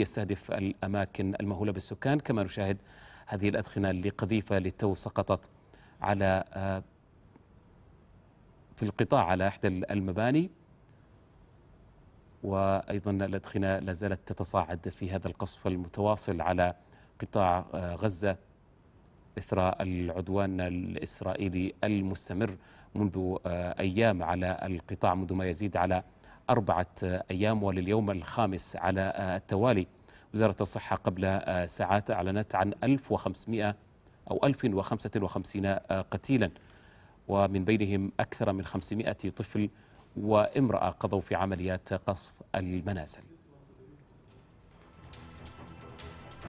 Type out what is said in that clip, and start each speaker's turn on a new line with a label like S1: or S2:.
S1: يستهدف الأماكن المهولة بالسكان كما نشاهد هذه الأدخنة لقذيفة للتو سقطت على آه، في القطاع على إحدى المباني وأيضا الأدخنة لا زالت تتصاعد في هذا القصف المتواصل على قطاع آه، غزة إثر العدوان الإسرائيلي المستمر منذ آه، أيام على القطاع منذ ما يزيد على أربعة أيام ولليوم الخامس على التوالي وزارة الصحة قبل ساعات أعلنت عن 1500 أو 1055 قتيلا ومن بينهم أكثر من 500 طفل وامرأة قضوا في عمليات قصف المنازل